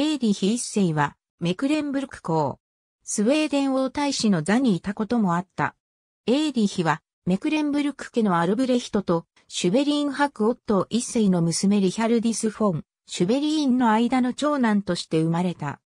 エーリヒ一世は、メクレンブルク公、スウェーデン王太子の座にいたこともあった。エーリヒは、メクレンブルク家のアルブレヒトと、シュベリーン伯夫一世の娘リヒャルディス・フォン、シュベリーンの間の長男として生まれた。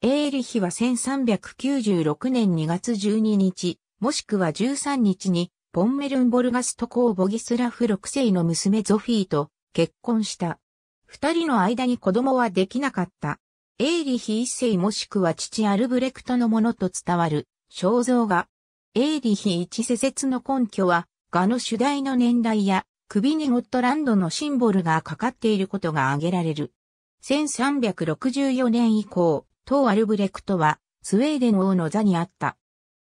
エーリヒは1396年2月12日、もしくは13日に、ポンメルンボルガスト公ボギスラフ6世の娘ゾフィーと結婚した。二人の間に子供はできなかった。エーリヒ一世もしくは父アルブレクトのものと伝わる肖像画。エーリヒ一世説の根拠は、画の主題の年代や首にゴットランドのシンボルがかかっていることが挙げられる。1364年以降、当アルブレクトはスウェーデン王の座にあった。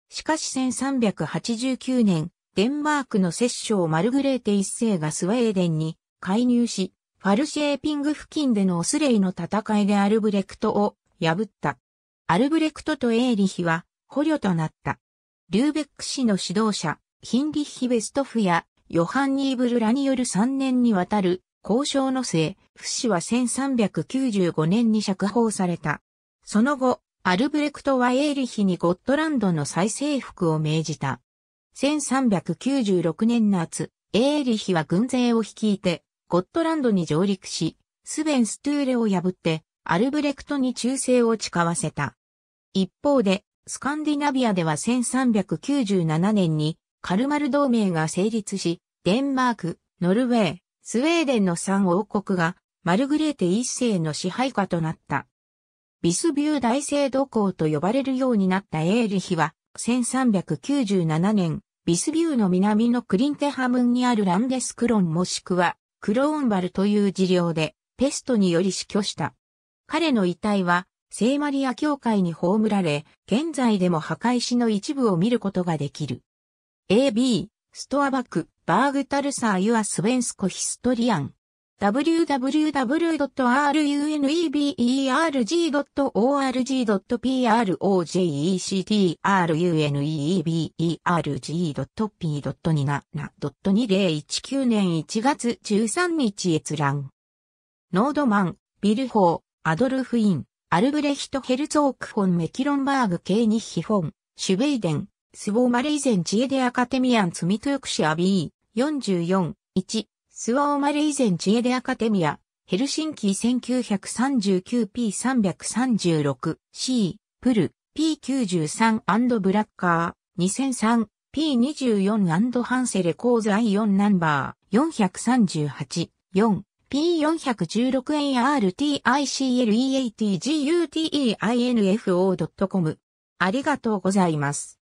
しかし1389年、デンマークの摂政マルグレーテ一世がスウェーデンに介入し、ファルシェーピング付近でのオスレイの戦いでアルブレクトを破った。アルブレクトとエーリヒは捕虜となった。リューベック氏の指導者、ヒンリッヒ・ベストフやヨハンニーブルラによる3年にわたる交渉の末、フ氏は1395年に釈放された。その後、アルブレクトはエーリヒにゴットランドの再征服を命じた。1396年夏、エーリヒは軍勢を率いてゴットランドに上陸し、スベン・ストゥーレを破って、アルブレクトに忠誠を誓わせた。一方で、スカンディナビアでは1397年にカルマル同盟が成立し、デンマーク、ノルウェー、スウェーデンの3王国がマルグレーテ一世の支配下となった。ビスビュー大聖土公と呼ばれるようになったエーリヒは、1397年、ビスビューの南のクリンテハムンにあるランデスクロンもしくはクローンバルという治療でペストにより死去した。彼の遺体は聖マリア教会に葬られ、現在でも墓石の一部を見ることができる。AB、ストアバク、バーグタルサー・ユア・スベンスコ・ヒストリアン。w w w r u n e b e r g o r g p r o g e c t r u n e b e r g p 2 7 e r 2 0 1 9年1月13日閲覧。ノードマン、ビルホー、アドルフイン、アルブレヒト・ヘルツォーク・フォン・メキロンバーグ・ケーニッヒ・フォン、シュベイデン、スボーマレイゼン・チエデ・アカテミアン・ツミトゥクシ・アビー、44、1、スワオマレ以前チエデアカデミア、ヘルシンキー 1939p336c、プル、p93& ブラッカー、2003p24& ハンセレコーイオ4ナンバー、438、4。p 4 1 6円 r t i c l e a t g u t e i n f o c o m ありがとうございます。